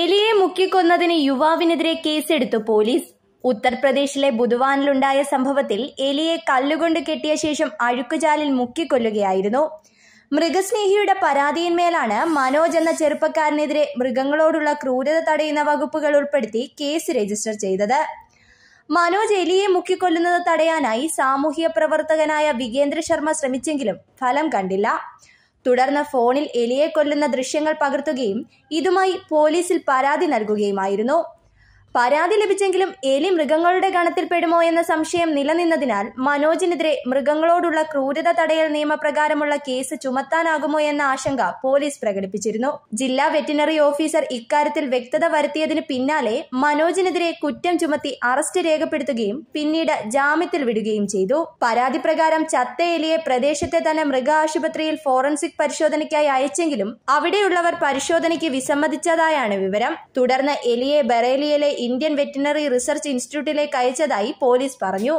എലിയെ മുക്കിക്കൊന്നതിന് യുവാവിനെതിരെ കേസെടുത്തു പോലീസ് ഉത്തർപ്രദേശിലെ ബുധവാനിലുണ്ടായ സംഭവത്തിൽ എലിയെ കല്ലുകൊണ്ട് കെട്ടിയ ശേഷം അഴുക്കുചാലിൽ മുക്കിക്കൊല്ലുകയായിരുന്നു മൃഗസ്നേഹിയുടെ പരാതിയിന്മേലാണ് മനോജ് എന്ന ചെറുപ്പക്കാരനെതിരെ മൃഗങ്ങളോടുള്ള ക്രൂരത തടയുന്ന വകുപ്പുകൾ ഉൾപ്പെടുത്തി കേസ് രജിസ്റ്റർ ചെയ്തത് മനോജ് എലിയെ മുക്കിക്കൊല്ലുന്നത് തടയാനായി സാമൂഹ്യ പ്രവർത്തകനായ വികേന്ദ്ര ശർമ്മ ശ്രമിച്ചെങ്കിലും ഫലം കണ്ടില്ല തുടർന്ന് ഫോണിൽ എലിയെ കൊല്ലുന്ന ദൃശ്യങ്ങൾ പകർത്തുകയും ഇതുമായി പോലീസിൽ പരാതി നൽകുകയുമായിരുന്നു പരാതി ലഭിച്ചെങ്കിലും എലി മൃഗങ്ങളുടെ ഗണത്തിൽപ്പെടുമോ എന്ന സംശയം നിലനിന്നതിനാൽ മനോജിനെതിരെ മൃഗങ്ങളോടുള്ള ക്രൂരത തടയൽ നിയമപ്രകാരമുള്ള കേസ് ചുമത്താനാകുമോ എന്ന ആശങ്ക പോലീസ് പ്രകടിപ്പിച്ചിരുന്നു ജില്ലാ വെറ്റിനറി ഓഫീസർ ഇക്കാര്യത്തിൽ വ്യക്തത വരുത്തിയതിന് പിന്നാലെ മനോജിനെതിരെ കുറ്റം ചുമത്തി അറസ്റ്റ് രേഖപ്പെടുത്തുകയും പിന്നീട് ജാമ്യത്തിൽ വിടുകയും ചെയ്തു പരാതി പ്രകാരം ചത്ത എലിയെ പ്രദേശത്തെ തന്നെ മൃഗ ആശുപത്രിയിൽ ഫോറൻസിക് പരിശോധനയ്ക്കായി അയച്ചെങ്കിലും അവിടെയുള്ളവർ പരിശോധനയ്ക്ക് വിസമ്മതിച്ചതായാണ് വിവരം തുടർന്ന് എലിയെ ബറേലിയിലെ ഇന്ത്യൻ വെറ്റിനറി റിസർച്ച് ഇൻസ്റ്റിറ്റ്യൂട്ടിലേക്ക് അയച്ചതായി പോലീസ് പറഞ്ഞു